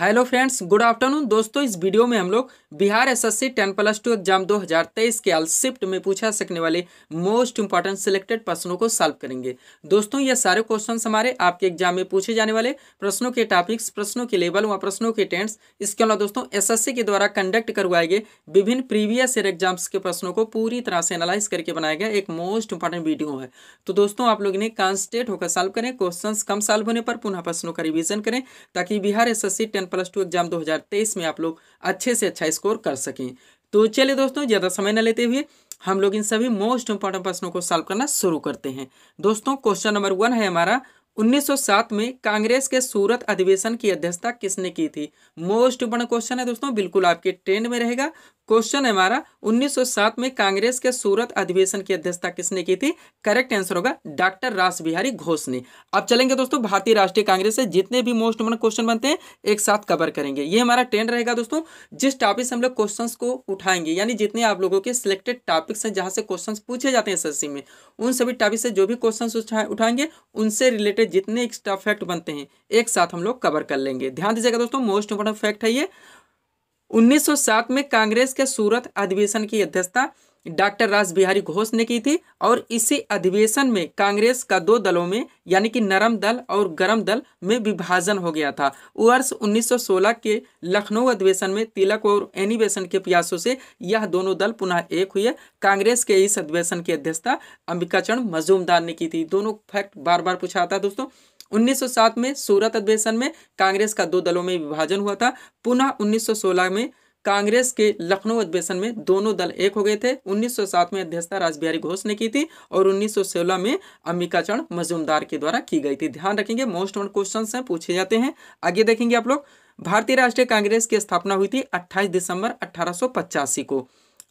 hello friends good afternoon दोस्तों इस video में हम लोग Bihar SSC 10 plus two exam 2023 के शिफ्ट में पूछा सकने वाले मोस्ट इंपॉर्टेंट सिलेक्टेड प्रश्नों को सॉल्व करेंगे दोस्तों ये सारे क्वेश्चन हमारे आपके एग्जाम में पूछे जाने वाले प्रश्नों के टॉपिक्स प्रश्नों के लेवल व प्रश्नों के टेंट्स इसके अलावा दोस्तों एस के द्वारा कंडक्ट करवाए गए विभिन्न प्रीवियस ईयर एग्जाम्स के प्रश्नों को पूरी तरह से एनालाइज करके बनाया गया एक मोस्ट इंपॉर्टेंट वीडियो है तो दोस्तों आप लोग इन्हें कॉन्स्टेंट होकर सॉल्व करें क्वेश्चन कम सॉल्व होने पर पुनः प्रश्नों का रिविजन करें ताकि Bihar S S plus two exam 2023 में आप लोग अच्छे से अच्छा स्कोर कर सकें तो चलिए दोस्तों ज़्यादा समय न लेते हुए हम लोग इन सभी मोस्ट इंपॉर्टेंट प्रश्नों को सॉल्व करना शुरू करते हैं दोस्तों क्वेश्चन नंबर वन है हमारा 1907 में कांग्रेस के सूरत अधिवेशन की अध्यक्षता किसने की थी मोस्ट बड़ा क्वेश्चन है दोस्तों बिल्कुल आपके ट्रेंड में रहेगा क्वेश्चन है हमारा 1907 में कांग्रेस के सूरत अधिवेशन की अध्यक्षता किसने की थी करेक्ट आंसर होगा डॉक्टर रास बिहारी घोष ने अब चलेंगे दोस्तों भारतीय राष्ट्रीय कांग्रेस से जितने भी मोस्ट इम्पोर्टेंट क्वेश्चन बनते हैं एक साथ कवर करेंगे ये हमारा ट्रेंड रहेगा दोस्तों जिस टॉपिक से हम लोग क्वेश्चन को उठाएंगे यानी जितने आप लोगों के सिलेक्टेड टॉपिक्स हैं जहां से क्वेश्चन पूछे जाते हैं एस में उन सभी टॉपिक से जो भी क्वेश्चन उठाएंगे उनसे रिलेटेड जितने एक्स्ट्रा फैक्ट बनते हैं एक साथ हम लोग कवर कर लेंगे ध्यान दीजिएगा दोस्तों मोस्ट इंपोर्टेंट फैक्ट है ये 1907 में कांग्रेस के सूरत अधिवेशन की अध्यक्षता डॉक्टर राज बिहारी घोष ने की थी और इसी अधिवेशन में कांग्रेस का दो दलों में यानी कि नरम दल और गरम दल में विभाजन हो गया था वर्ष 1916 के लखनऊ अधिवेशन में तिलक और एनी के प्रयासों से यह दोनों दल पुनः एक हुए कांग्रेस के इस अधिवेशन की अध्यक्षता अंबिका चरण मजूमदार ने की थी दोनों फैक्ट बार बार पूछा था दोस्तों 1907 में सूरत अधिवेशन में कांग्रेस का दो दलों में विभाजन हुआ था पुनः 1916 में कांग्रेस के लखनऊ अधिवेशन में दोनों दल एक हो गए थे 1907 में अध्यक्षता राजबिहारी घोष ने की थी और 1916 में अंबिका चरण मजूमदार के द्वारा की गई थी ध्यान रखेंगे मोस्ट वन क्वेश्चन हैं पूछे जाते हैं आगे देखेंगे आप लोग भारतीय राष्ट्रीय कांग्रेस की स्थापना हुई थी अट्ठाईस दिसंबर अठारह को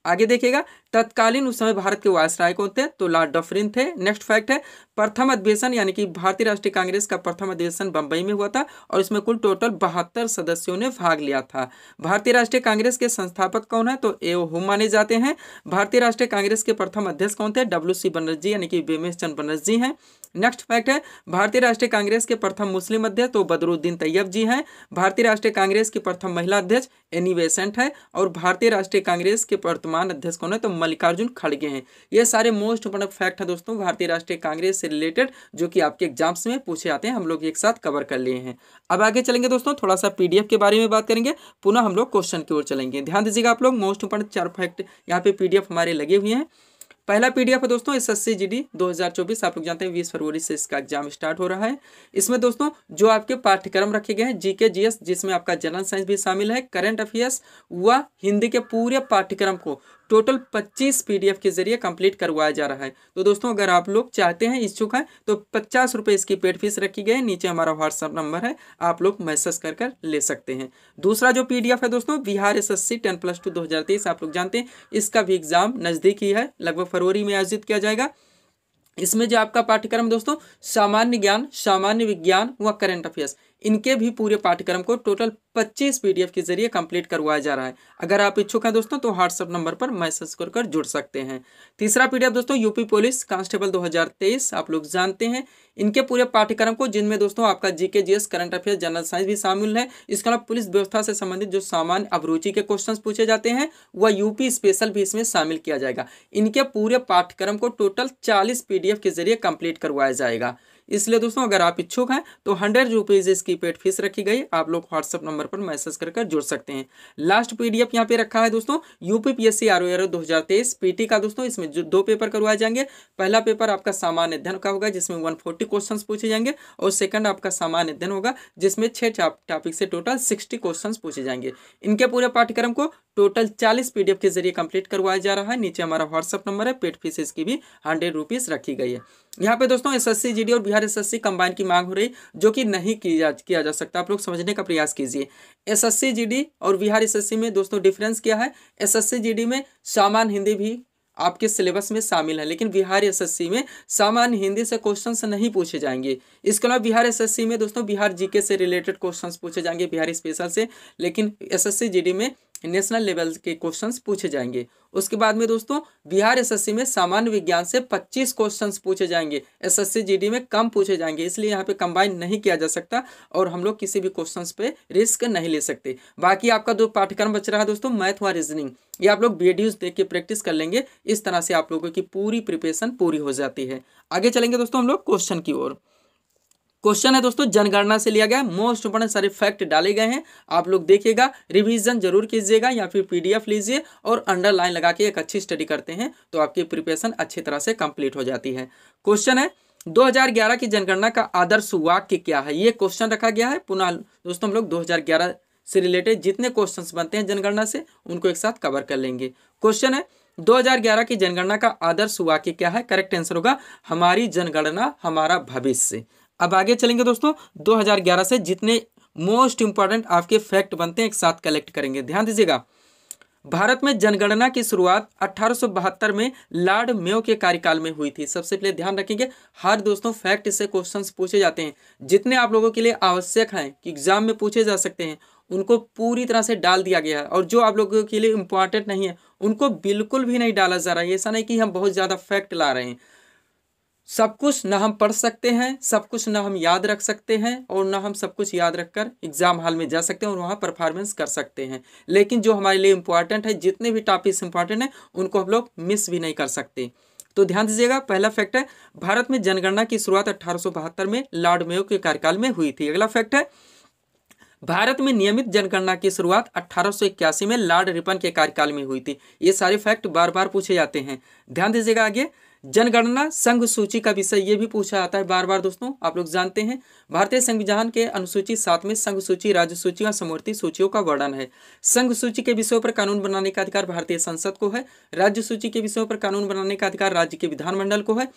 आगे देखिएगा तत्कालीन उस समय भारत के वायसराय कौन थे तो लॉर्ड डफरिन थे नेक्स्ट फैक्ट है प्रथम अधिवेशन यानी कि भारतीय राष्ट्रीय कांग्रेस का प्रथम अधिवेशन बंबई में हुआ था और इसमें कुल टोटल बहत्तर सदस्यों ने भाग लिया था भारतीय राष्ट्रीय कांग्रेस के संस्थापक कौन है तो ए हु माने जाते हैं भारतीय राष्ट्रीय कांग्रेस के प्रथम अध्यक्ष कौन थे डब्ल्यू सी बनर्जी यानी कि बेमेश चंद बनर्जी हैं नेक्स्ट फैक्ट है भारतीय राष्ट्रीय कांग्रेस के प्रथम मुस्लिम अध्यक्ष तो बदरुद्दीन तैयब जी हैं भारतीय राष्ट्रीय कांग्रेस की प्रथम महिला अध्यक्ष एनी वेसेंट है और भारतीय राष्ट्रीय कांग्रेस के वर्तमान अध्यक्ष कौन है तो मल्लिकार्जुन खड़गे हैं ये सारे मोस्ट इंपॉर्टेंट फैक्ट है दोस्तों भारतीय राष्ट्रीय कांग्रेस से रिलेटेड जो कि आपके एग्जाम्स में पूछे आते हैं हम लोग एक साथ कवर कर लिए हैं अब आगे चलेंगे दोस्तों थोड़ा सा पीडीएफ के बारे में बात करेंगे पुनः हम लोग क्वेश्चन की ओर चलेंगे ध्यान दीजिएगा आप लोग मोस्ट इंपॉर्टेंट चार फैक्ट यहाँ पे पीडीएफ हमारे लगे हुए हैं पहला पीडीएफ है दोस्तों S S C G D दो हजार चौबीस आप लोग जानते हैं बीस फरवरी से इसका एग्जाम स्टार्ट हो रहा है इसमें दोस्तों जो आपके पाठ्यक्रम रखे गए हैं जीके जीएस जिसमें आपका जनरल साइंस भी शामिल है करंट अफेयर्स व हिंदी के पूरे पाठ्यक्रम को टोटल 25 पीडीएफ के जरिए कंप्लीट करवाया जा रहा है तो दोस्तों अगर आप लोग चाहते हैं इच्छुक हैं तो पचास रुपये इसकी पेड फीस रखी गई है नीचे हमारा व्हाट्सअप नंबर है आप लोग मैसेज कर कर ले सकते हैं दूसरा जो पीडीएफ है दोस्तों Bihar S S ten plus two दो आप लोग जानते हैं इसका भी एग्जाम नज़दीक ही है लगभग फरवरी में आयोजित किया जाएगा इसमें जो आपका पाठ्यक्रम दोस्तों सामान्य ज्ञान सामान्य विज्ञान व करंट अफेयर्स इनके भी पूरे पाठ्यक्रम को टोटल 25 पीडीएफ के जरिए कंप्लीट करवाया जा रहा है अगर आप इच्छुक हैं दोस्तों तो व्हाट्सअप नंबर पर मैसेज कर, कर जुड़ सकते हैं तीसरा पीडीएफ दोस्तों यूपी पुलिस कांस्टेबल 2023 आप लोग जानते हैं इनके पूरे पाठ्यक्रम को जिनमें दोस्तों आपका GK GS current affair general science भी शामिल है इसके अलावा पुलिस व्यवस्था से संबंधित जो सामान्य अभिरुचि के क्वेश्चन पूछे जाते हैं वह यूपी स्पेशल भी इसमें शामिल किया जाएगा इनके पूरे पाठ्यक्रम को टोटल चालीस पी के जरिए कंप्लीट करवाया जाएगा इसलिए दोस्तों अगर आप इच्छुक हैं तो हंड्रेड रुपीज़ इसकी पेड फीस रखी गई आप लोग व्हाट्सअप नंबर पर मैसेज कर जुड़ सकते हैं लास्ट पीडीएफ यहाँ पे रखा है दोस्तों यूपीपीएससी पी एस दो हजार तेईस पीटी का दोस्तों इसमें दो पेपर करवाए जाएंगे पहला पेपर आपका सामान्य अध्ययन का होगा जिसमें वन फोर्टी क्वेश्चन पूछे जाएंगे और सेकंड आपका सामान्य अध्ययन होगा जिसमें छह टॉपिक से टोटल सिक्सटी क्वेश्चन पूछे जाएंगे इनके पूरे पाठ्यक्रम को टोटल चालीस पीडीएफ के जरिए कंप्लीट करवाया जा रहा है नीचे हमारा व्हाट्सअप नंबर है पेड फीसेस की भी हंड्रेड रुपीज़ रखी गई है यहाँ पे दोस्तों एसएससी जीडी और बिहार एसएससी कंबाइन की मांग हो रही जो कि नहीं किया किया जा सकता आप लोग समझने का प्रयास कीजिए एसएससी जीडी और बिहार एसएससी में दोस्तों डिफरेंस क्या है एस जीडी में सामान्य हिंदी भी आपके सिलेबस में शामिल है लेकिन बिहार एसएससी में सामान्य हिंदी से क्वेश्चंस नहीं पूछे जाएंगे इसके अलावा बिहार एसएससी में दोस्तों बिहार जीके से रिलेटेड क्वेश्चंस पूछे जाएंगे बिहार स्पेशल से लेकिन एसएससी जीडी में नेशनल लेवल के क्वेश्चंस पूछे जाएंगे उसके बाद में दोस्तों बिहार एसएससी में सामान्य विज्ञान से 25 क्वेश्चंस पूछे जाएंगे एसएससी जीडी में कम पूछे जाएंगे इसलिए यहाँ पे कंबाइन नहीं किया जा सकता और हम लोग किसी भी क्वेश्चंस पे रिस्क नहीं ले सकते बाकी आपका जो पाठ्यक्रम बच रहा है दोस्तों मैथ व रीजनिंग ये आप लोग वीडियोज देख के प्रैक्टिस कर लेंगे इस तरह से आप लोगों की पूरी प्रिपरेशन पूरी हो जाती है आगे चलेंगे दोस्तों हम लोग क्वेश्चन की ओर क्वेश्चन है दोस्तों जनगणना से लिया गया मोस्ट इंपोर्टेंट सारे फैक्ट डाले गए हैं आप लोग देखिएगा रिविजन जरूर कीजिएगा या फिर पीडीएफ लीजिए और अंडरलाइन लगा के एक अच्छी स्टडी करते हैं तो आपकी प्रिपरेशन अच्छी तरह से कंप्लीट हो जाती है क्वेश्चन है 2011 की जनगणना का आदर्श वाक्य क्या है ये क्वेश्चन रखा गया है पुनः दोस्तों हम लोग दो से रिलेटेड जितने क्वेश्चन बनते हैं जनगणना से उनको एक साथ कवर कर लेंगे क्वेश्चन है 2011 की जनगणना का आदर्श वाक्य क्या है करेक्ट आंसर होगा हमारी जनगणना हमारा भविष्य अब आगे चलेंगे दोस्तों 2011 से जितने मोस्ट इंपॉर्टेंट आपके फैक्ट बनते हैं एक साथ कलेक्ट करेंगे ध्यान दीजिएगा भारत में जनगणना की शुरुआत अठारह में लॉर्ड मेयो के कार्यकाल में हुई थी सबसे पहले ध्यान रखेंगे हर दोस्तों फैक्ट से क्वेश्चंस पूछे जाते हैं जितने आप लोगों के लिए आवश्यक हैं कि एग्जाम में पूछे जा सकते हैं उनको पूरी तरह से डाल दिया गया है और जो आप लोगों के लिए इंपॉर्टेंट नहीं है उनको बिल्कुल भी नहीं डाला जा रहा है ऐसा नहीं कि हम बहुत ज़्यादा फैक्ट ला रहे हैं सब कुछ ना हम पढ़ सकते हैं सब कुछ ना हम याद रख सकते हैं और ना हम सब कुछ याद रखकर एग्ज़ाम हॉल में जा सकते हैं और वहाँ परफॉर्मेंस कर सकते हैं लेकिन जो हमारे लिए इम्पॉर्टेंट है जितने भी टॉपिक्स इंपॉर्टेंट हैं उनको हम लोग मिस भी नहीं कर सकते तो ध्यान दीजिएगा पहला फैक्ट है भारत में जनगणना की शुरुआत अठारह में लॉर्ड मेयो के कार्यकाल में हुई थी अगला फैक्ट है भारत में नियमित जनगणना की शुरुआत 1881 में लॉर्ड रिपन के कार्यकाल में हुई थी ये सारे फैक्ट बार बार पूछे जाते हैं ध्यान दीजिएगा आगे जनगणना संघ सूची का विषय ये भी पूछा जाता है बार बार दोस्तों आप लोग जानते हैं भारतीय संविधान के अनुसूची सात में संघ सूची राज्य सूची और समवर्ती सूचियों का वर्णन है संघ सूची के विषयों पर कानून बनाने का अधिकार भारतीय संसद को है राज्य सूची के विषयों पर कानून बनाने का अधिकार राज्य के विधानमंडल को है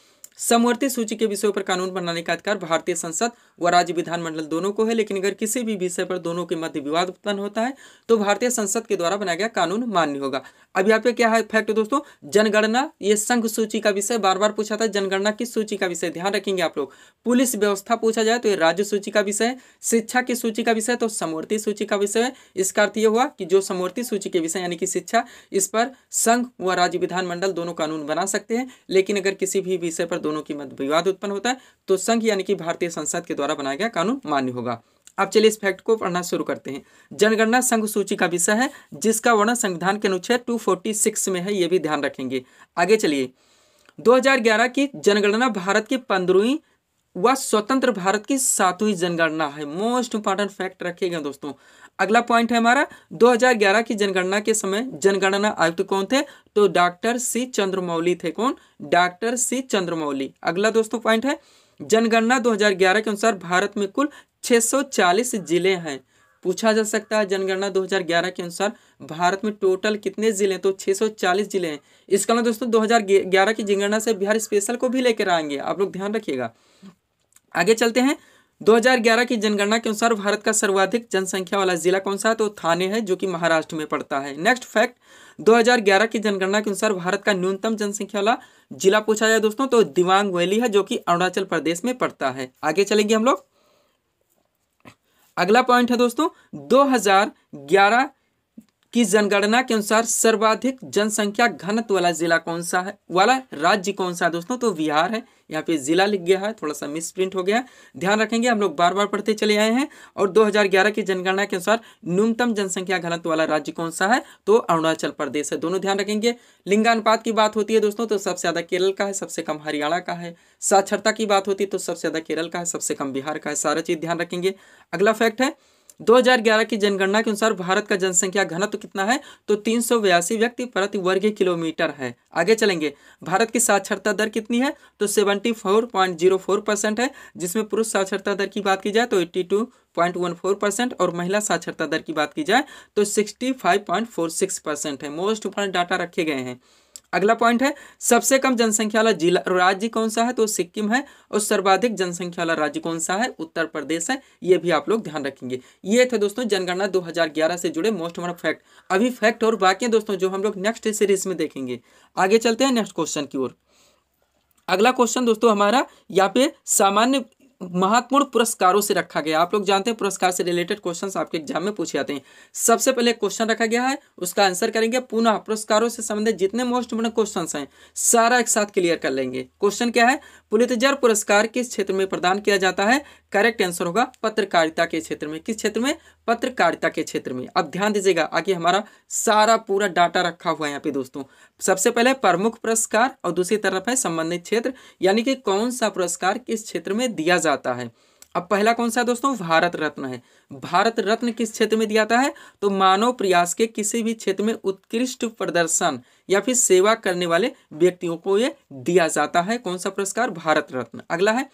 समवर्ती सूची के विषयों पर कानून बनाने का अधिकार भारतीय संसद व राज्य विधानमंडल दोनों को है लेकिन अगर किसी भी विषय पर दोनों के मध्य विवाद उत्पन्न होता है तो भारतीय संसद के द्वारा बनाया गया कानून मान्य होगा अब यहाँ पे क्या है फैक्ट दोस्तों जनगणना ये संघ सूची का विषय बार बार पूछा था जनगणना की सूची का विषय ध्यान रखेंगे आप लोग पुलिस व्यवस्था पूछा जाए तो ये राज्य सूची का विषय शिक्षा की सूची का विषय तो समूर्ति सूची का विषय इसका अर्थ ये हुआ कि जो समूर्ति सूची के विषय यानी कि शिक्षा इस पर संघ व राज्य विधानमंडल दोनों कानून बना सकते हैं लेकिन अगर किसी भी विषय पर दोनों की मत विवाद उत्पन्न होता है तो संघ यानी कि भारतीय संसद के द्वारा बनाया गया कानून मान्य होगा अब चलिए इस फैक्ट को पढ़ना शुरू करते हैं जनगणना संघ सूची का विषय है जिसका वर्णन संविधान के अनुच्छेद 246 में है यह भी ध्यान रखेंगे आगे चलिए 2011 की जनगणना भारत की पंद्रहवीं व स्वतंत्र भारत की सातवीं जनगणना है मोस्ट इंपॉर्टेंट फैक्ट रखेगा दोस्तों अगला पॉइंट है हमारा 2011 की जनगणना के समय जनगणना आयुक्त कौन थे तो डॉक्टर सी चंद्रमौली थे कौन डॉक्टर सी चंद्रमौली अगला दोस्तों पॉइंट है जनगणना 2011 के अनुसार भारत में कुल 640 जिले हैं पूछा जा सकता है जनगणना 2011 के अनुसार भारत में टोटल कितने जिले हैं तो 640 जिले हैं इसका मतलब दोस्तों 2011 की जनगणना से बिहार स्पेशल को भी लेकर आएंगे आप लोग ध्यान रखिएगा आगे चलते हैं 2011 की जनगणना के अनुसार भारत का सर्वाधिक जनसंख्या वाला जिला कौन सा है तो थाने है जो कि महाराष्ट्र में पड़ता है नेक्स्ट फैक्ट 2011 की जनगणना के अनुसार भारत का न्यूनतम जनसंख्या वाला जिला पूछा जाए दोस्तों तो दिवांग वैली है जो कि अरुणाचल प्रदेश में पड़ता है आगे चलेंगे हम लोग अगला पॉइंट है दोस्तों दो हजार ग्यारह कि जनगणना के अनुसार सर्वाधिक जनसंख्या घनत्व वाला जिला कौन सा है वाला राज्य कौन सा है दोस्तों तो बिहार है यहाँ पे जिला लिख गया है थोड़ा सा मिस प्रिंट हो गया ध्यान रखेंगे हम लोग बार बार पढ़ते चले आए हैं और 2011 की जनगणना के अनुसार न्यूनतम जनसंख्या घनत्व वाला राज्य कौन सा है तो अरुणाचल प्रदेश है दोनों ध्यान रखेंगे लिंगानुपात की बात होती है दोस्तों तो सबसे ज्यादा केरल का है सबसे कम हरियाणा का है साक्षरता की बात होती है तो सबसे ज्यादा केरल का है सबसे कम बिहार का है सारा चीज ध्यान रखेंगे अगला फैक्ट है 2011 की जनगणना के अनुसार भारत का जनसंख्या घनत्व तो कितना है तो तीन व्यक्ति प्रति वर्ग किलोमीटर है आगे चलेंगे भारत की साक्षरता दर कितनी है तो 74.04 परसेंट है जिसमें पुरुष साक्षरता दर की बात की जाए तो 82.14 परसेंट और महिला साक्षरता दर की बात की जाए तो 65.46 परसेंट है मोस्ट इंपॉर्टेंट डाटा रखे गए हैं अगला पॉइंट है सबसे कम जनसंख्या वाला जिला राज्य कौन सा है तो सिक्किम है और सर्वाधिक जनसंख्या वाला राज्य कौन सा है उत्तर प्रदेश है ये भी आप लोग ध्यान रखेंगे ये थे दोस्तों जनगणना 2011 से जुड़े मोस्ट हमारा फैक्ट अभी फैक्ट और बाकी दोस्तों जो हम लोग नेक्स्ट सीरीज में देखेंगे आगे चलते हैं नेक्स्ट क्वेश्चन की ओर अगला क्वेश्चन दोस्तों हमारा यहाँ पे सामान्य महत्वपूर्ण पुरस्कारों से रखा गया आप लोग जानते हैं पुरस्कार से रिलेटेड क्वेश्चंस आपके एग्जाम में पूछे जाते हैं सबसे पहले क्वेश्चन रखा गया है उसका आंसर करेंगे पुनः पुरस्कारों से संबंधित जितने मोस्ट इम्पोर्टेंट क्वेश्चन हैं सारा एक साथ क्लियर कर लेंगे क्वेश्चन क्या है पुलितजर पुरस्कार किस क्षेत्र में प्रदान किया जाता है करेक्ट आंसर होगा पत्रकारिता के क्षेत्र में किस क्षेत्र में पत्रकारिता के क्षेत्र में अब ध्यान दीजिएगा आगे हमारा सारा पूरा डाटा रखा हुआ है यहाँ पे दोस्तों सबसे पहले प्रमुख पुरस्कार और दूसरी तरफ है संबंधित क्षेत्र यानी कि कौन सा पुरस्कार किस क्षेत्र में दिया जा जाता है अब पहला कौन सा दोस्तों भारत रत्न है भारत रत्न किस क्षेत्र में दिया जाता है तो मानव प्रयास के किसी भी क्षेत्र में उत्कृष्ट प्रदर्शन या फिर सेवा करने वाले व्यक्तियों को ये दिया जाता है कौन सा पुरस्कार भारत रत्न अगला है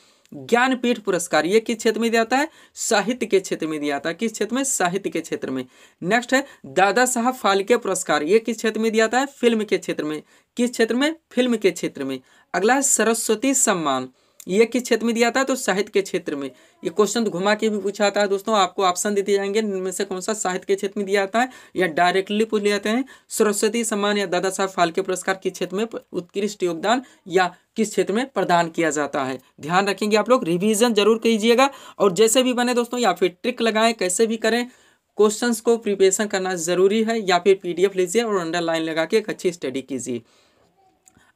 ज्ञानपीठ पुरस्कार ये किस क्षेत्र में दिया जाता है साहित्य के क्षेत्र में दिया जाता है किस क्षेत्र में साहित्य के क्षेत्र में नेक्स्ट है दादा साहब फाल्के पुरस्कार ये किस क्षेत्र में दिया जाता है फिल्म के क्षेत्र में किस क्षेत्र में फिल्म के क्षेत्र में अगला है सरस्वती सम्मान ये किस क्षेत्र में दिया था तो साहित्य के क्षेत्र में ये क्वेश्चन तो घुमा के भी पूछा आता है दोस्तों आपको ऑप्शन दे दिए जाएंगे इनमें से कौन सा साहित्य के क्षेत्र में दिया जाता है या डायरेक्टली पूछ लेते हैं सरस्वती सम्मान या दादा साहब फाल्के पुरस्कार किस क्षेत्र में उत्कृष्ट योगदान या किस क्षेत्र में प्रदान किया जाता है ध्यान रखेंगे आप लोग रिविजन जरूर कीजिएगा और जैसे भी बने दोस्तों या फिर ट्रिक लगाएं कैसे भी करें क्वेश्चन को प्रिपरेशन करना ज़रूरी है या फिर पी लीजिए और अंडरलाइन लगा के एक अच्छी स्टडी कीजिए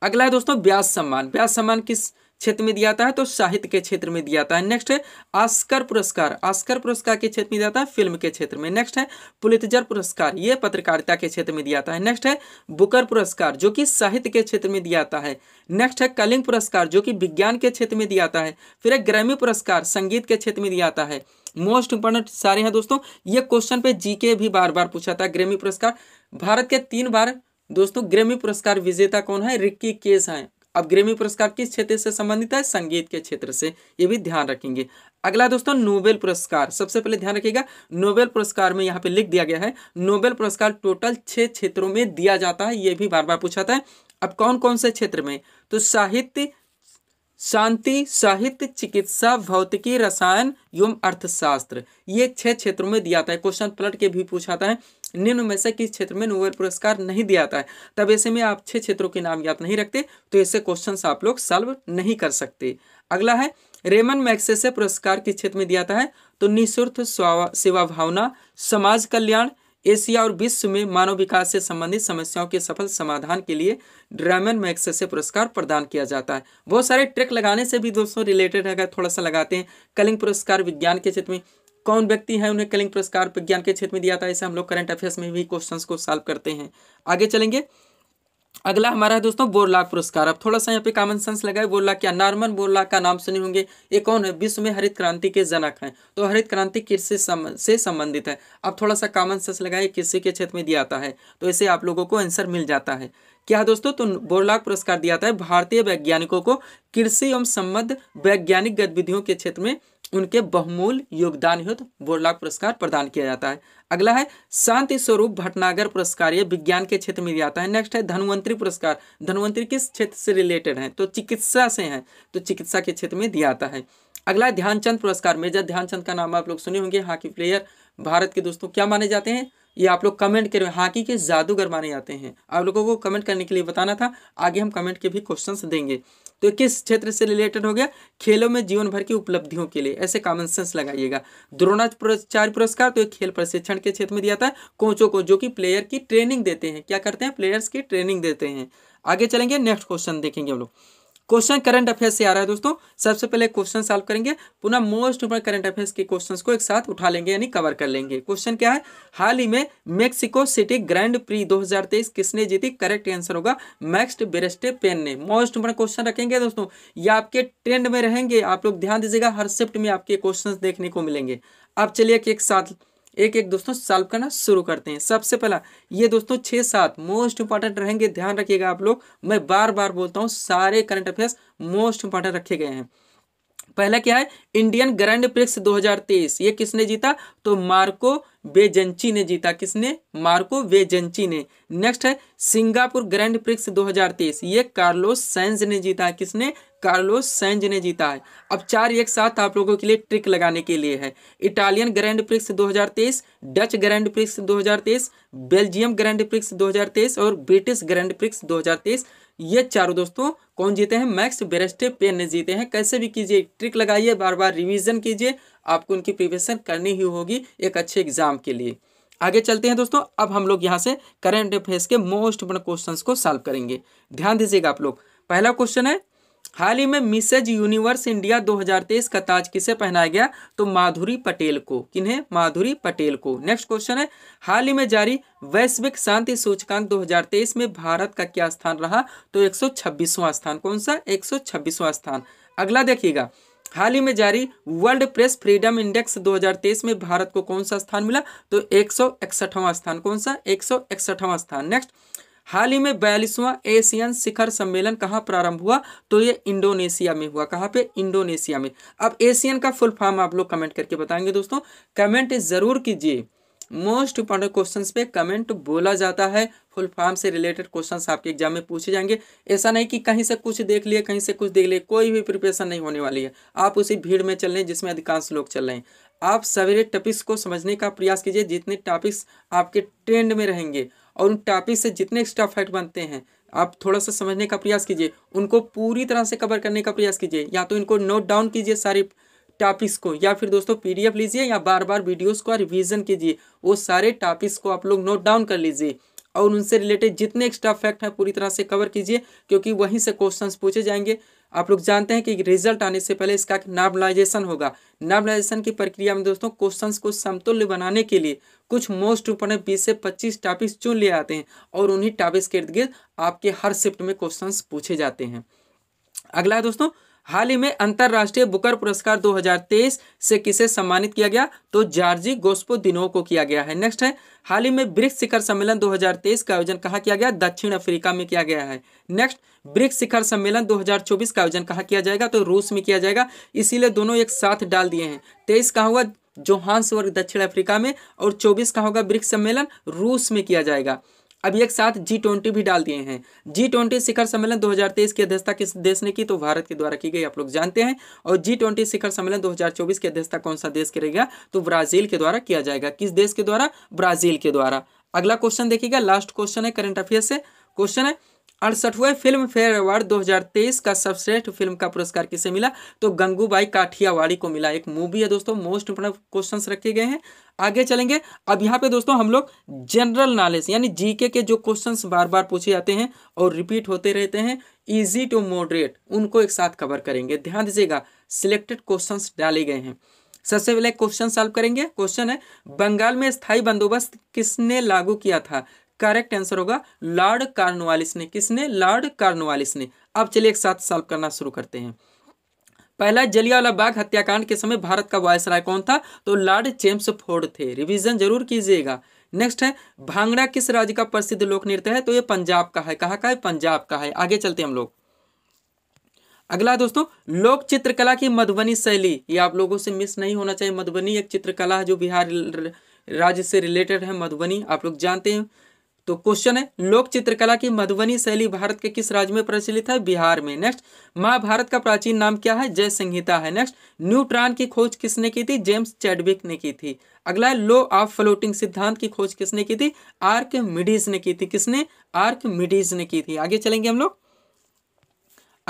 अगला है दोस्तों ब्यास सम्मान ब्यास सम्मान किस क्षेत्र में दिया जाता है तो साहित्य के क्षेत्र में दिया जाता है नेक्स्ट है आस्कर पुरस्कार आस्कर पुरस्कार के क्षेत्र में दिया जाता है फिल्म के क्षेत्र में नेक्स्ट है पुलितजर पुरस्कार ये पत्रकारिता के क्षेत्र में दिया जाता है नेक्स्ट है बुकर पुरस्कार जो कि साहित्य के क्षेत्र में दिया जाता है नेक्स्ट है कलिंग पुरस्कार जो कि विज्ञान के क्षेत्र में दिया जाता है फिर है ग्रामी पुरस्कार संगीत के क्षेत्र में दिया जाता है मोस्ट इंपॉर्टेंट सारे हैं दोस्तों ये क्वेश्चन पे जीके भी बार बार पूछा था ग्रेमी पुरस्कार भारत के तीन बार दोस्तों ग्रेमी पुरस्कार विजेता कौन है रिक्की केस हैं अब ग्रेमी पुरस्कार किस क्षेत्र से संबंधित है संगीत के क्षेत्र से ये भी ध्यान रखेंगे अगला दोस्तों नोबेल पुरस्कार सबसे पहले ध्यान रखिएगा नोबेल पुरस्कार में यहाँ पे लिख दिया गया है नोबेल पुरस्कार टोटल छः क्षेत्रों में दिया जाता है ये भी बार बार पूछा था अब कौन कौन से क्षेत्र में तो साहित्य शांति साहित्य चिकित्सा भौतिकी रसायन एवं अर्थशास्त्र ये छह क्षेत्रों में दिया जाता है क्वेश्चन पलट के भी पूछाता है निम्न में से किस क्षेत्र में नोबेल पुरस्कार नहीं दिया जाता है तब ऐसे में आप छह क्षेत्रों के नाम याद नहीं रखते तो ऐसे क्वेश्चन आप लोग सॉल्व नहीं कर सकते अगला है रेमन मैक्सेसे पुरस्कार किस क्षेत्र में दिया जाता है तो निःशुल्क सेवा भावना समाज कल्याण एशिया और विश्व में मानव विकास से संबंधित समस्याओं के सफल समाधान के लिए ड्रैमन मैक्स से पुरस्कार प्रदान किया जाता है बहुत सारे ट्रिक लगाने से भी दोस्तों रिलेटेड है अगर थोड़ा सा लगाते हैं कलिंग पुरस्कार विज्ञान के क्षेत्र में कौन व्यक्ति है उन्हें कलिंग पुरस्कार विज्ञान के क्षेत्र में दिया था ऐसे हम लोग करंट अफेयर्स में भी क्वेश्चन को सॉल्व करते हैं आगे चलेंगे अगला हमारा है दोस्तों बोरलाग पुरस्कार अब थोड़ा सा यहाँ पे कॉमन सेंस लगाए बोरलाग क्या नॉर्मन बोरलाग का नाम सुने होंगे ये कौन है विश्व में हरित क्रांति के जनक हैं तो हरित क्रांति कृषि से संबंधित है अब थोड़ा सा कॉमन सेंस लगाए कृषि के क्षेत्र में दिया आता है तो इसे आप लोगों को आंसर मिल जाता है क्या दोस्तों तो बोरलाग पुरस्कार दिया जाता है भारतीय वैज्ञानिकों को कृषि एवं संबद्ध वैज्ञानिक गतिविधियों के क्षेत्र में उनके बहुमूल योगदान हेतु तो बोरलाग पुरस्कार प्रदान किया जाता है अगला है शांति स्वरूप भटनागर पुरस्कार ये विज्ञान के क्षेत्र में दिया है नेक्स्ट है धनवंतरी पुरस्कार धनवंतरी किस क्षेत्र से रिलेटेड है तो चिकित्सा से है तो चिकित्सा के क्षेत्र में दिया जाता है अगला है ध्यानचंद पुरस्कार मेजर ध्यानचंद का नाम आप लोग सुने होंगे हॉकी प्लेयर भारत के दोस्तों क्या माने जाते हैं ये आप लोग कमेंट करें हॉकी के जादूगर माने जाते हैं आप लोगों को कमेंट करने के लिए बताना था आगे हम कमेंट के भी क्वेश्चन देंगे तो किस क्षेत्र से रिलेटेड हो गया खेलों में जीवन भर की उपलब्धियों के लिए ऐसे कॉमन सेंस लगाइएगा द्रोणाचार्य पुरस्कार तो एक खेल प्रशिक्षण के क्षेत्र में दिया था कोचों को जो कि प्लेयर की ट्रेनिंग देते हैं क्या करते हैं प्लेयर्स की ट्रेनिंग देते हैं आगे चलेंगे नेक्स्ट क्वेश्चन देखेंगे हम लोग क्वेश्चन करंट अफेयर से आ रहा है दोस्तों सबसे पहले क्वेश्चन सॉल्व करेंगे पुनः मोस्ट इंपोर्टेंट करंट अफेयर्स के क्वेश्चन को एक साथ उठा लेंगे यानी कवर कर लेंगे क्वेश्चन क्या है हाल ही में मेक्सिको सिटी ग्रैंड प्री 2023 किसने जीती करेक्ट आंसर होगा मैक्स्ट बेरेस्टे पेन ने मोस्ट इंपोर्टेंट क्वेश्चन रखेंगे दोस्तों ये आपके ट्रेंड में रहेंगे आप लोग ध्यान दीजिएगा हर शिफ्ट में आपके क्वेश्चन देखने को मिलेंगे अब चलिए एक साथ एक एक दोस्तों सॉल्व करना शुरू करते हैं सबसे पहला ये दोस्तों छः सात मोस्ट इंपॉर्टेंट रहेंगे ध्यान रखिएगा आप लोग मैं बार बार बोलता हूँ सारे करंट अफेयर्स मोस्ट इंपॉर्टेंट रखे गए हैं पहला क्या है इंडियन ग्रैंड प्रिक्स 2023 ये किसने जीता तो मार्को बेजेंची ने जीता किसने मार्को बेजेंची ने नेक्स्ट है सिंगापुर ग्रैंड प्रिक्स 2023 ये कार्लोस सैंज ने जीता है किसने कार्लोस सैंज ने जीता है अब चार एक साथ आप लोगों के लिए ट्रिक लगाने के लिए है Italian Grand Prix 2023 Dutch Grand Prix 2023 Belgium Grand Prix 2023 और ब्रिटिश ग्रैंड प्रिक्स 2023 ये चारों दोस्तों कौन जीते हैं मैक्स बेरेस्टे पेन ने जीते हैं कैसे भी कीजिए ट्रिक लगाइए बार बार रिविजन कीजिए आपको उनकी प्रिपरेशन करनी ही होगी एक अच्छे एग्जाम के लिए आगे चलते हैं दोस्तों अब हम लोग यहाँ से करंट अफेयर्स के मोस्ट इम्पोर्टेंट क्वेश्चन को सॉल्व करेंगे ध्यान दीजिएगा आप लोग पहला क्वेश्चन है हाल ही में मिसेज यूनिवर्स इंडिया 2023 का ताज किसे पहनाया गया तो माधुरी पटेल को किन्हें माधुरी पटेल को नेक्स्ट क्वेश्चन है हाल ही में जारी वैश्विक शांति सूचकांक 2023 में भारत का क्या स्थान रहा तो 126वां स्थान कौन सा 126वां स्थान अगला देखिएगा हाल ही में जारी वर्ल्ड प्रेस फ्रीडम इंडेक्स 2023 में भारत को कौन सा स्थान मिला तो एक स्थान कौन सा एक स्थान नेक्स्ट हाल ही में बयालीसवां एशियन शिखर सम्मेलन कहाँ प्रारंभ हुआ तो ये इंडोनेशिया में हुआ कहाँ पे इंडोनेशिया में अब एशियन का फुल फॉर्म आप लोग कमेंट करके बताएंगे दोस्तों कमेंट जरूर कीजिए मोस्ट इंपॉर्टेंट क्वेश्चन पे कमेंट बोला जाता है फुल फॉर्म से रिलेटेड क्वेश्चन आपके एग्जाम में पूछे जाएंगे ऐसा नहीं कि कहीं से कुछ देख लिए कहीं से कुछ देख लिए कोई भी प्रिपरेशन नहीं होने वाली है आप उसी भीड़ में चल रहे हैं जिसमें अधिकांश लोग चल रहे हैं आप सवेरे टॉपिक्स को समझने का प्रयास कीजिए जितने टॉपिक्स आपके ट्रेंड में रहेंगे और उन टॉपिक से जितने एक्स्ट्रा फैक्ट बनते हैं आप थोड़ा सा समझने का प्रयास कीजिए उनको पूरी तरह से कवर करने का प्रयास कीजिए या तो इनको नोट डाउन कीजिए सारे टॉपिक्स को या फिर दोस्तों पीडीएफ लीजिए या बार बार वीडियोस को रिवीजन कीजिए वो सारे टॉपिक्स को आप लोग नोट डाउन कर लीजिए और उनसे रिलेटेड जितने एक्स्ट्रा फैक्ट हैं पूरी तरह से कवर कीजिए क्योंकि वहीं से क्वेश्चंस पूछे जाएंगे आप लोग जानते हैं कि रिजल्ट आने से पहले इसका नॉर्मलाइजेशन होगा नॉर्मलाइजेशन की प्रक्रिया में दोस्तों क्वेश्चंस को समतुल्य बनाने के लिए कुछ मोस्ट इम्पोर्टेंट बीस से पच्चीस टॉपिक्स चुन लिए आते हैं और उन्हीं टॉपिक्स के इर्द गिर्द आपके हर शिफ्ट में क्वेश्चन पूछे जाते हैं अगला है दोस्तों हाल ही में अंतर्राष्ट्रीय बुकर पुरस्कार 2023 से किसे सम्मानित किया गया तो जार्जी गोस्पो दिनो को किया गया है नेक्स्ट है हाल ही में ब्रिक्स शिखर सम्मेलन 2023 का आयोजन कहा किया गया दक्षिण अफ्रीका में किया गया है नेक्स्ट ब्रिक्स शिखर सम्मेलन 2024 का आयोजन कहा किया जाएगा तो रूस में किया जाएगा इसीलिए दोनों एक साथ डाल दिए हैं तेईस कहा होगा जोहान्सवर्ग दक्षिण अफ्रीका में और चौबीस का होगा ब्रिक्स सम्मेलन रूस में किया जाएगा अब एक साथ जी ट्वेंटी भी डाल दिए हैं जी ट्वेंटी शिखर सम्मेलन 2023 की अध्यक्षता किस देश ने की तो भारत के द्वारा की गई आप लोग जानते हैं और जी ट्वेंटी शिखर सम्मेलन 2024 की अध्यक्षता कौन सा देश करेगा तो ब्राजील के द्वारा किया जाएगा किस देश के द्वारा ब्राजील के द्वारा अगला क्वेश्चन देखिएगा लास्ट क्वेश्चन है करंट अफेयर से क्वेश्चन है अड़सठवें फिल्म फेयर अवार्ड 2023 का सर्वश्रेष्ठ फिल्म का पुरस्कार किसे मिला तो गंगूबाई काठियावाड़ी को मिला एक मूवी है दोस्तों मोस्ट इंपोर्टेंट क्वेश्चंस रखे गए हैं आगे चलेंगे अब यहाँ पे दोस्तों हम लोग जनरल नॉलेज यानी जीके के जो क्वेश्चंस बार बार पूछे जाते हैं और रिपीट होते रहते हैं ईजी टू मॉडरेट उनको एक साथ कवर करेंगे ध्यान दीजिएगा सिलेक्टेड क्वेश्चन डाले गए हैं सबसे पहले क्वेश्चन सॉल्व करेंगे क्वेश्चन है बंगाल में स्थायी बंदोबस्त किसने लागू किया था करेक्ट आंसर होगा लॉर्ड कार्नवालिस ने किसने लॉर्ड कार्नवालिस ने अब चलिए एक साथ सॉल्व करना शुरू करते हैं पहला जलियावाला बाग हत्याकांड के समय भारत का वायसराय कौन था तो लॉर्ड जेम्स फोर्ड थे रिवीजन जरूर कीजिएगा नेक्स्ट है भांगड़ा किस राज्य का प्रसिद्ध लोक नृत्य है तो ये पंजाब का है कहा का है पंजाब का है आगे चलते हम लोग अगला दोस्तों लोक चित्रकला की मधुबनी शैली ये आप लोगों से मिस नहीं होना चाहिए मधुबनी एक चित्रकला है जो बिहार राज्य से रिलेटेड है मधुबनी आप लोग जानते हैं तो क्वेश्चन है लोक चित्रकला की मधुबनी शैली भारत के किस राज्य में प्रचलित है बिहार में नेक्स्ट महाभारत का प्राचीन नाम क्या है जय संहिता है नेक्स्ट न्यूट्रॉन की खोज किसने की थी जेम्स चैडविक ने की थी अगला लो ऑफ फ्लोटिंग सिद्धांत की खोज किसने की थी आर्क मिडीज ने की थी किसने आर्क मिडीज ने की थी आगे चलेंगे हम लोग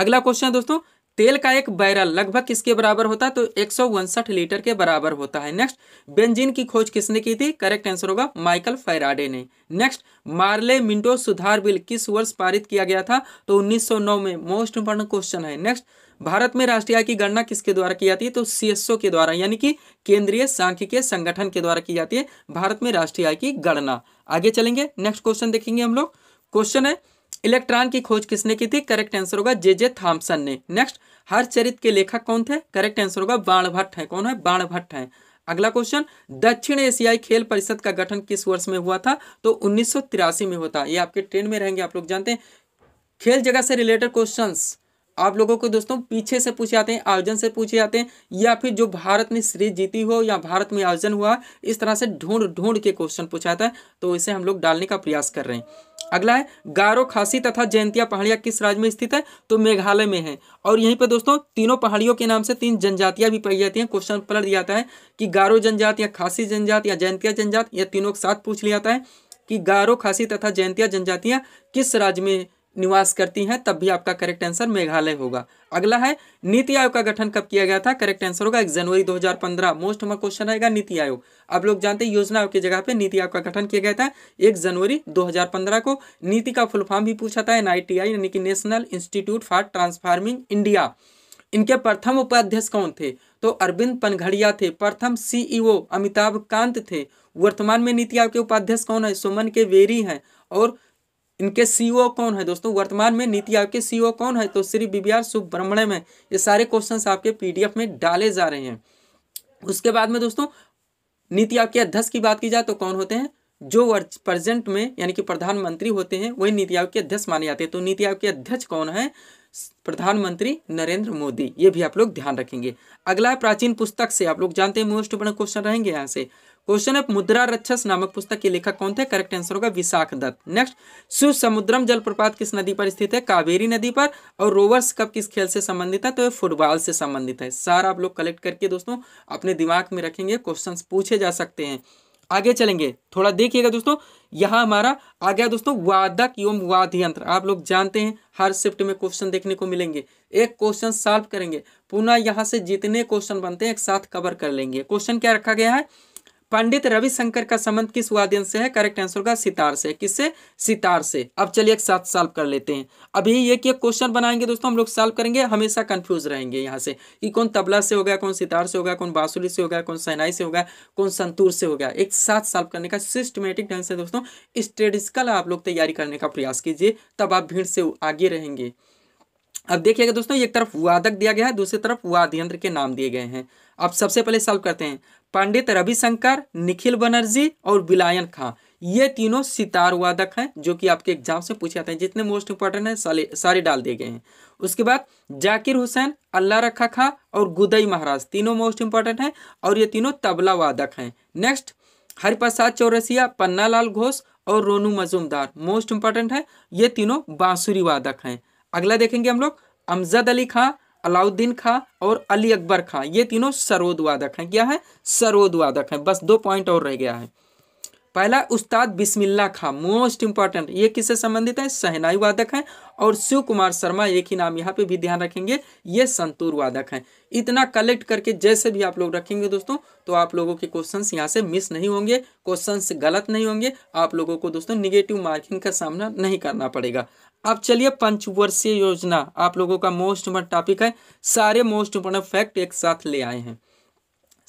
अगला क्वेश्चन है दोस्तों तेल का एक बैरल लगभग किसके बराबर होता है तो एक लीटर के बराबर होता है नेक्स्ट बेंजीन की खोज किसने की थी करेक्ट आंसर होगा माइकल फैराडे ने नेक्स्ट मार्ले मिंटो सुधार बिल किस वर्ष पारित किया गया था तो 1909 में मोस्ट इंपॉर्टेंट क्वेश्चन है नेक्स्ट भारत में राष्ट्रीय आय की गणना किसके द्वारा की जाती है तो सीएसओ के द्वारा यानी कि केंद्रीय सांख्यिकीय संगठन के द्वारा की जाती है भारत में राष्ट्रीय आय की गणना आगे चलेंगे नेक्स्ट क्वेश्चन देखेंगे हम लोग क्वेश्चन है इलेक्ट्रॉन की खोज किसने की थी करेक्ट आंसर होगा जे जे थॉम्सन ने नेक्स्ट चरित के लेखक कौन थे करेक्ट आंसर होगा बाण भट्ट है कौन है बाण भट्ट है अगला क्वेश्चन दक्षिण एशियाई खेल परिषद का गठन किस वर्ष में हुआ था तो उन्नीस में होता ये आपके ट्रेन में रहेंगे आप लोग जानते हैं खेल जगह से रिलेटेड क्वेश्चंस आप लोगों को दोस्तों पीछे से पूछे जाते हैं आयोजन से पूछे जाते हैं या फिर जो भारत में सीरीज जीती हो या भारत में आयोजन हुआ इस तरह से ढूंढ ढूंढ के क्वेश्चन पूछा जाता है तो इसे हम लोग डालने का प्रयास कर रहे हैं अगला है गारो खासी तथा जयंतिया पहाड़िया किस राज्य में स्थित है तो मेघालय में है और यहीं पर दोस्तों तीनों पहाड़ियों के नाम से तीन जनजातियां भी पाई जाती हैं क्वेश्चन पलट दिया जाता है कि गारो जनजात या खासी जनजात या जयंतिया जनजात या तीनों के साथ पूछ लिया जाता है कि गारो खासी तथा जयंतिया जनजातियां किस राज्य में निवास करती हैं तब भी आपका करेक्ट आंसर मेघालय होगा अगला है नीति आयोग का गठन कब किया गया था करेक्ट आंसर होगा एक जनवरी 2015 मोस्ट हमारा क्वेश्चन आएगा नीति आयोग आप लोग जानते हैं योजना आयोग की जगह पे नीति आयोग का गठन किया गया था एक जनवरी 2015 को नीति का फुल फॉर्म भी पूछा था एन यानी कि national institute for transforming India इनके प्रथम उपाध्यक्ष कौन थे तो अरविंद पनघड़िया थे प्रथम सीईओ e अमिताभ कांत थे वर्तमान में नीति आयोग के उपाध्यक्ष कौन है सुमन के वेरी हैं और इनके सीईओ e कौन है दोस्तों वर्तमान में नीति आयोग के सीईओ e कौन है तो Shri B V R Subrahmanyam में ये सारे क्वेश्चंस आपके पीडीएफ में डाले जा रहे हैं उसके बाद में दोस्तों नीति आयोग के अध्यक्ष की बात की जाए तो कौन होते हैं जो प्रेजेंट में यानी कि प्रधानमंत्री होते हैं वही नीति आयोग के अध्यक्ष माने जाते हैं तो नीति आयोग के अध्यक्ष कौन है प्रधानमंत्री नरेंद्र मोदी ये भी आप लोग ध्यान रखेंगे अगला प्राचीन पुस्तक से आप लोग जानते हैं मोस्ट बड़े क्वेश्चन रहेंगे यहाँ से क्वेश्चन है मुद्रा रक्षस नामक पुस्तक के लेखक कौन थे करेक्ट आंसर होगा विशाख दत्त नेक्स्ट सुसमुद्रम जलप्रपात किस नदी पर स्थित है कावेरी नदी पर और रोवर्स कप किस खेल से संबंधित है तो ये फुटबॉल से संबंधित है सारा आप लोग कलेक्ट करके दोस्तों अपने दिमाग में रखेंगे क्वेश्चन पूछे जा सकते हैं आगे चलेंगे थोड़ा देखिएगा दोस्तों यहाँ हमारा आ गया दोस्तों वादक एवं वाद यंत्र आप लोग जानते हैं हर शिफ्ट में क्वेश्चन देखने को मिलेंगे एक क्वेश्चन सॉल्व करेंगे पुनः यहाँ से जितने क्वेश्चन बनते हैं एक साथ कवर कर लेंगे क्वेश्चन क्या रखा गया है पंडित रविशंकर का संबंध किस वाद्य से है करेक्ट आंसर होगा सितार से किससे सितार से अब चलिए एक साथ सॉल्व कर लेते हैं अभी ये कि क्वेश्चन बनाएंगे दोस्तों हम लोग सॉल्व करेंगे हमेशा कंफ्यूज रहेंगे यहाँ से कि कौन तबला से होगा कौन सितार से होगा कौन बांसुरी से होगा कौन सहनाई से होगा कौन संतूर से होगा एक साथ सॉल्व करने का सिस्टमेटिक ढंग से दोस्तों स्टेटिस्टिकल आप लोग तैयारी करने का प्रयास कीजिए तब आप भीड़ से आगे रहेंगे अब देखिएगा दोस्तों एक तरफ वादक दिया गया है दूसरी तरफ वाद्यंत्र के नाम दिए गए हैं अब सबसे पहले सॉल्व करते हैं पंडित रविशंकर निखिल बनर्जी और बिलायन खां ये तीनों सितार वादक हैं जो कि आपके एग्जाम से पूछे जाते हैं जितने मोस्ट इंपॉर्टेंट हैं साले सारे डाल दिए गए हैं उसके बाद जाकिर हुसैन अल्लाह रखा खां और गुदई महाराज तीनों मोस्ट इंपॉर्टेंट हैं और ये तीनों तबला वादक हैं नेक्स्ट हरिप्रसाद चौरसिया पन्नालाल घोष और रोनू मजूमदार मोस्ट इंपॉर्टेंट है ये तीनों बांसुरी वादक हैं अगला देखेंगे हम लोग अमजद अली खां अलाउद्दीन खां और अली अकबर खां ये तीनों सरोद वादक हैं क्या है सरोद वादक हैं बस दो पॉइंट और रह गया है पहला उस्ताद बिस्मिल्ला खां मोस्ट इंपॉर्टेंट ये किससे संबंधित है सहनाई वादक हैं और शिव कुमार शर्मा एक ही नाम यहाँ पे भी ध्यान रखेंगे ये संतूर वादक हैं इतना कलेक्ट करके जैसे भी आप लोग रखेंगे दोस्तों तो आप लोगों के क्वेश्चंस यहाँ से मिस नहीं होंगे क्वेश्चंस गलत नहीं होंगे आप लोगों को दोस्तों निगेटिव मार्किंग का सामना नहीं करना पड़ेगा अब चलिए पंचवर्षीय योजना आप लोगों का मोस्ट इम्पोर्टेंट टॉपिक है सारे मोस्ट इम्पोर्टेंट फैक्ट एक साथ ले आए हैं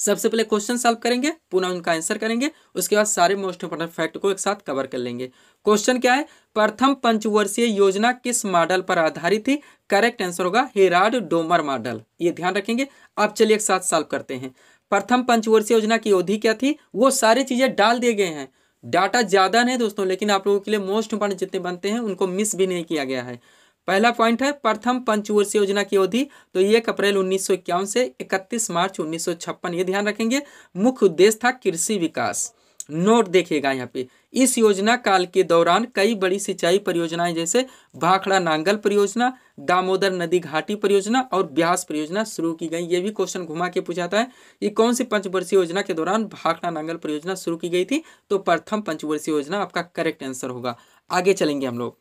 सबसे पहले क्वेश्चन सॉल्व करेंगे पुनः उनका आंसर करेंगे उसके बाद सारे मोस्ट इम्पोर्टेंट फैक्ट को एक साथ कवर कर लेंगे क्वेश्चन क्या है प्रथम पंचवर्षीय योजना किस मॉडल पर आधारित थी करेक्ट आंसर होगा हेराड डोमर मॉडल ये ध्यान रखेंगे आप चलिए एक साथ सॉल्व करते हैं प्रथम पंचवर्षीय योजना की अवधि क्या थी वो सारी चीजें डाल दिए गए हैं डाटा ज़्यादा नहीं दोस्तों लेकिन आप लोगों के लिए मोस्ट इंपॉर्टेंट जितने बनते हैं उनको मिस भी नहीं किया गया है पहला पॉइंट है प्रथम पंचवर्षीय योजना की अवधि तो एक अप्रैल उन्नीस से 31 मार्च उन्नीस ये ध्यान रखेंगे मुख्य उद्देश्य था कृषि विकास नोट देखिएगा यहाँ पे इस योजना काल के दौरान कई बड़ी सिंचाई परियोजनाएं जैसे भाखड़ा नांगल परियोजना दामोदर नदी घाटी परियोजना और ब्यास परियोजना शुरू की गई ये भी क्वेश्चन घुमा के पूछाता है ये कौन सी पंचवर्षीय योजना के दौरान भाखड़ा नांगल परियोजना शुरू की गई थी तो प्रथम पंचवर्षीय योजना आपका करेक्ट आंसर होगा आगे चलेंगे हम लोग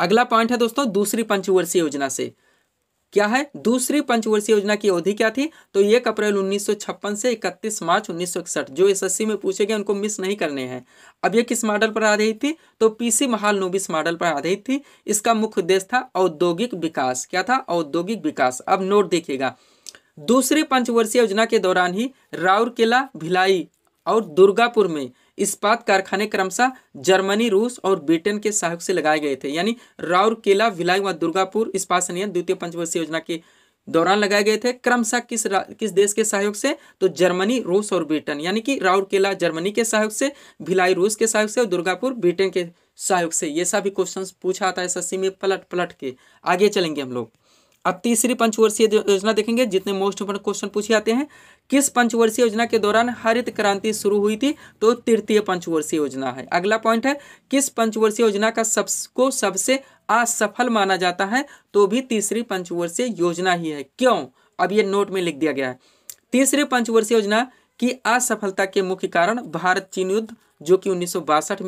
अगला पॉइंट है दोस्तों दूसरी पंचवर्षीय योजना से क्या है दूसरी पंचवर्षीय योजना की अवधि क्या थी तो एक अप्रैल उन्नीस से इकतीस मार्च उन्नीस जो एसएससी में पूछे गए उनको मिस नहीं करने हैं अब ये किस मॉडल पर आधारित थी तो पीसी नोबिस मॉडल पर आधारित थी इसका मुख्य उद्देश्य था औद्योगिक विकास क्या था औद्योगिक विकास अब नोट देखिएगा दूसरी पंचवर्षीय योजना के दौरान ही राउरकेला भिलाई और दुर्गापुर में इस्पात कारखाने क्रमशः जर्मनी रूस और ब्रिटेन के सहयोग से लगाए गए थे यानी राउरकेला भिलाई व दुर्गापुर इस्पात संयंत्र द्वितीय पंचवर्षीय योजना के दौरान लगाए गए थे क्रमशः किस किस देश के सहयोग से तो जर्मनी रूस और ब्रिटेन यानी कि राउरकेला जर्मनी के सहयोग से भिलाई रूस के सहयोग से और दुर्गापुर ब्रिटेन के सहयोग से ये सभी क्वेश्चन पूछा आता है एस में पलट पलट के आगे चलेंगे हम लोग अब तीसरी पंचवर्षीय योजना देखेंगे जितने मोस्ट इंपोर्टेंट क्वेश्चन पूछे जाते हैं किस पंचवर्षीय योजना के दौरान हरित क्रांति शुरू हुई थी तो तृतीय पंचवर्षीय योजना है अगला पॉइंट है किस पंचवर्षीय योजना का सब को सबसे असफल माना जाता है तो भी तीसरी पंचवर्षीय योजना ही है क्यों अब ये नोट में लिख दिया गया है तीसरी पंचवर्षीय योजना कि असफलता के मुख्य कारण भारत चीन युद्ध जो कि उन्नीस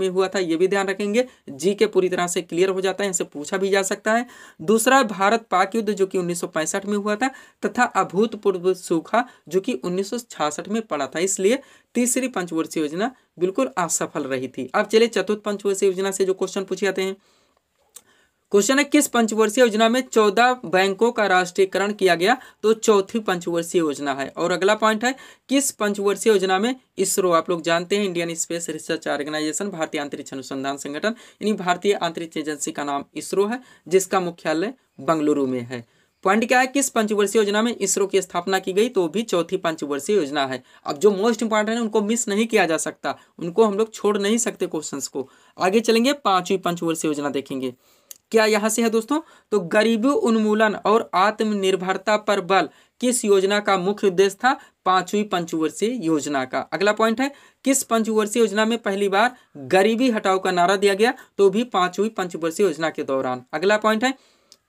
में हुआ था यह भी ध्यान रखेंगे जी के पूरी तरह से क्लियर हो जाता है पूछा भी जा सकता है दूसरा भारत पाक युद्ध जो कि उन्नीस में हुआ था तथा अभूतपूर्व सूखा जो कि उन्नीस में पड़ा था इसलिए तीसरी पंचवर्षीय योजना बिल्कुल असफल रही थी अब चलिए चतुर्थ पंचवर्षीय योजना से जो क्वेश्चन पूछे जाते हैं क्वेश्चन है किस पंचवर्षीय योजना में चौदह बैंकों का राष्ट्रीयकरण किया गया तो चौथी पंचवर्षीय योजना है और अगला पॉइंट है किस पंचवर्षीय योजना में इसरो आप लोग जानते हैं इंडियन स्पेस रिसर्च ऑर्गेनाइजेशन भारतीय अंतरिक्ष अनुसंधान संगठन यानी भारतीय अंतरिक्ष एजेंसी का नाम इसरो है जिसका मुख्यालय बंगलुरु में है पॉइंट क्या है किस पंचवर्षीय योजना में इसरो की स्थापना की गई तो भी चौथी पंचवर्षीय योजना है अब जो मोस्ट इंपॉर्टेंट है उनको मिस नहीं किया जा सकता उनको हम लोग छोड़ नहीं सकते क्वेश्चंस को आगे चलेंगे पांचवी पंचवर्षीय योजना देखेंगे क्या यहाँ से है दोस्तों तो गरीबी उन्मूलन और आत्मनिर्भरता पर बल किस योजना का मुख्य उद्देश्य था पांचवी पंचवर्षीय योजना का अगला पॉइंट है किस पंचवर्षीय योजना में पहली बार गरीबी हटाओ का नारा दिया गया तो भी पांचवी पंचवर्षीय योजना के दौरान अगला पॉइंट है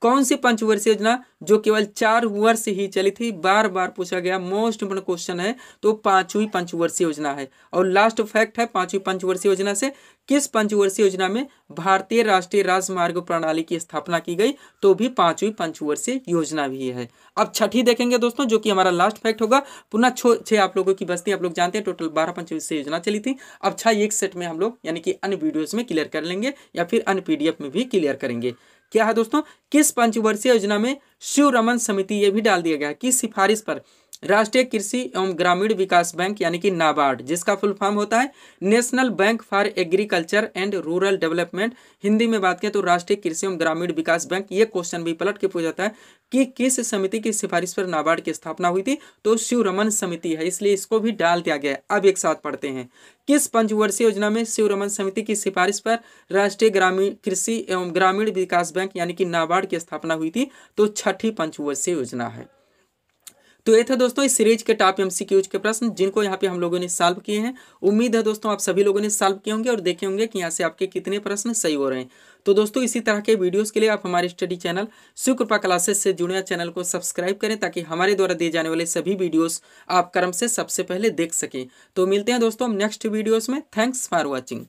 कौन सी पंचवर्षीय योजना जो केवल चार वर्ष ही चली थी बार बार पूछा गया मोस्ट इंपोर्टेंट क्वेश्चन है तो पांचवी पंचवर्षीय योजना है और लास्ट फैक्ट है पांचवी पंचवर्षीय योजना से किस पंचवर्षीय योजना में भारतीय राष्ट्रीय राजमार्ग प्रणाली की स्थापना की गई तो भी पांचवी पंचवर्षीय योजना भी है अब छठी देखेंगे दोस्तों जो कि हमारा लास्ट फैक्ट होगा पुनः छह आप लोगों की बस्ती आप लोग जानते हैं टोटल बारह पंचवर्षीय योजना चली थी अब छह एक सेट में हम लोग यानी कि अन्य वीडियोज में क्लियर कर लेंगे या फिर अन्य पीडीएफ में भी क्लियर करेंगे क्या है दोस्तों किस पंचवर्षीय योजना में शिव रमन समिति ये भी डाल दिया गया किस सिफारिश पर राष्ट्रीय कृषि एवं ग्रामीण विकास बैंक यानी कि नाबार्ड जिसका फुल फॉर्म होता है national bank for agriculture and rural development Hindi में बात करें तो राष्ट्रीय कृषि एवं ग्रामीण विकास बैंक ये क्वेश्चन भी पलट के पूछा जाता है कि किस समिति की सिफारिश पर नाबार्ड की स्थापना हुई थी तो शिवरमन समिति है इसलिए इसको भी डाल दिया गया अब एक साथ पढ़ते हैं किस पंचवर्षीय योजना में शिवरमन समिति की सिफारिश पर राष्ट्रीय ग्रामीण कृषि एवं ग्रामीण विकास बैंक यानी कि नाबार्ड की स्थापना हुई थी तो छठी पंचवर्षीय योजना है तो ये थे दोस्तों इस सीरीज के टॉप एम के प्रश्न जिनको यहाँ पे हम लोगों ने सॉल्व किए हैं उम्मीद है दोस्तों आप सभी लोगों ने सॉल्व किए होंगे और देखे होंगे कि यहाँ से आपके कितने प्रश्न सही हो रहे हैं तो दोस्तों इसी तरह के वीडियोस के लिए आप हमारे स्टडी चैनल सुकृपा क्लासेस से जुड़े चैनल को सब्सक्राइब करें ताकि हमारे द्वारा दिए जाने वाले सभी वीडियोज आप क्रम से सबसे पहले देख सकें तो मिलते हैं दोस्तों नेक्स्ट वीडियोज में थैंक्स फॉर वॉचिंग